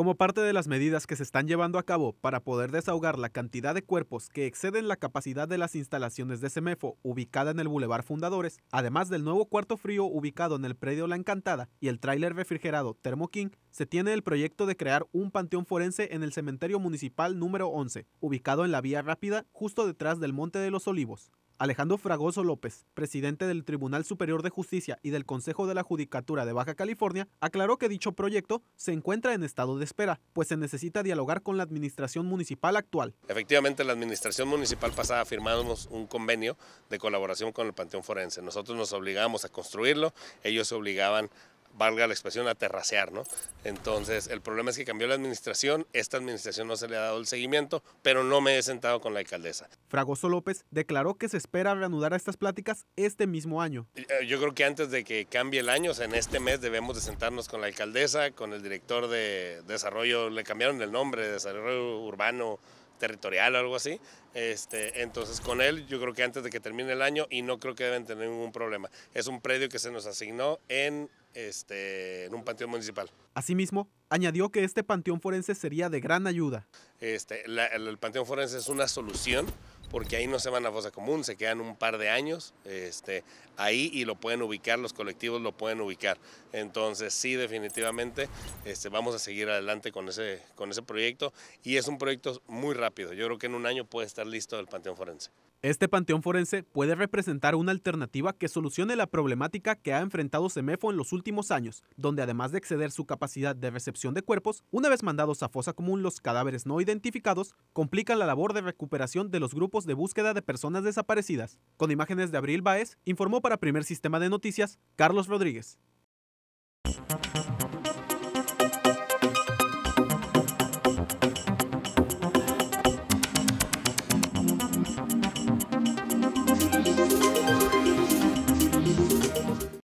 Como parte de las medidas que se están llevando a cabo para poder desahogar la cantidad de cuerpos que exceden la capacidad de las instalaciones de Semefo ubicada en el Boulevard Fundadores, además del nuevo cuarto frío ubicado en el predio La Encantada y el tráiler refrigerado Thermo King, se tiene el proyecto de crear un panteón forense en el cementerio municipal número 11, ubicado en la vía rápida justo detrás del Monte de los Olivos. Alejandro Fragoso López, presidente del Tribunal Superior de Justicia y del Consejo de la Judicatura de Baja California, aclaró que dicho proyecto se encuentra en estado de espera, pues se necesita dialogar con la administración municipal actual. Efectivamente, la administración municipal pasada firmamos un convenio de colaboración con el Panteón Forense. Nosotros nos obligamos a construirlo, ellos se obligaban valga la expresión, a ¿no? Entonces, el problema es que cambió la administración, esta administración no se le ha dado el seguimiento, pero no me he sentado con la alcaldesa. Fragoso López declaró que se espera reanudar estas pláticas este mismo año. Eh, eh, yo creo que antes de que cambie el año, o sea, en este mes debemos de sentarnos con la alcaldesa, con el director de desarrollo, le cambiaron el nombre, desarrollo urbano, territorial o algo así. Este, entonces con él yo creo que antes de que termine el año y no creo que deben tener ningún problema. Es un predio que se nos asignó en este, en un panteón municipal. Asimismo, añadió que este panteón forense sería de gran ayuda. Este, el panteón forense es una solución porque ahí no se van a fosa común, se quedan un par de años este, ahí y lo pueden ubicar, los colectivos lo pueden ubicar. Entonces sí, definitivamente este, vamos a seguir adelante con ese, con ese proyecto y es un proyecto muy rápido, yo creo que en un año puede estar listo el Panteón Forense. Este panteón forense puede representar una alternativa que solucione la problemática que ha enfrentado CEMEFO en los últimos años, donde además de exceder su capacidad de recepción de cuerpos, una vez mandados a fosa común los cadáveres no identificados, complican la labor de recuperación de los grupos de búsqueda de personas desaparecidas. Con imágenes de Abril Baez, informó para Primer Sistema de Noticias Carlos Rodríguez.